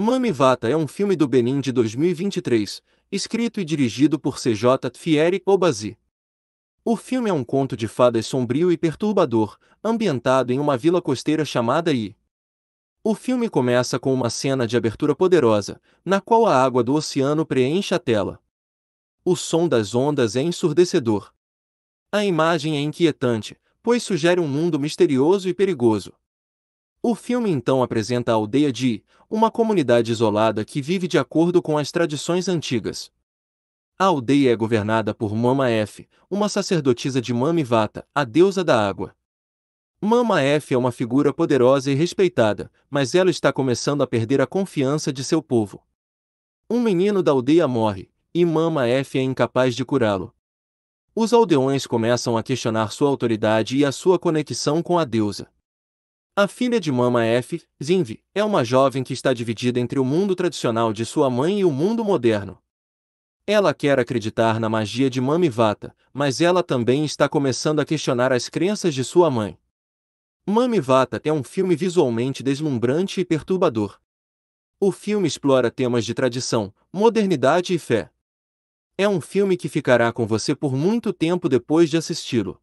Mami Vata é um filme do Benin de 2023, escrito e dirigido por C.J. Fieri Obazi. O filme é um conto de fadas sombrio e perturbador, ambientado em uma vila costeira chamada I. O filme começa com uma cena de abertura poderosa, na qual a água do oceano preenche a tela. O som das ondas é ensurdecedor. A imagem é inquietante, pois sugere um mundo misterioso e perigoso. O filme então apresenta a aldeia de uma comunidade isolada que vive de acordo com as tradições antigas. A aldeia é governada por Mama F, uma sacerdotisa de Mami Vata, a deusa da água. Mama F é uma figura poderosa e respeitada, mas ela está começando a perder a confiança de seu povo. Um menino da aldeia morre, e Mama F é incapaz de curá-lo. Os aldeões começam a questionar sua autoridade e a sua conexão com a deusa. A filha de Mama F, Zinvi, é uma jovem que está dividida entre o mundo tradicional de sua mãe e o mundo moderno. Ela quer acreditar na magia de Mami Vata, mas ela também está começando a questionar as crenças de sua mãe. Mami Vata é um filme visualmente deslumbrante e perturbador. O filme explora temas de tradição, modernidade e fé. É um filme que ficará com você por muito tempo depois de assisti-lo.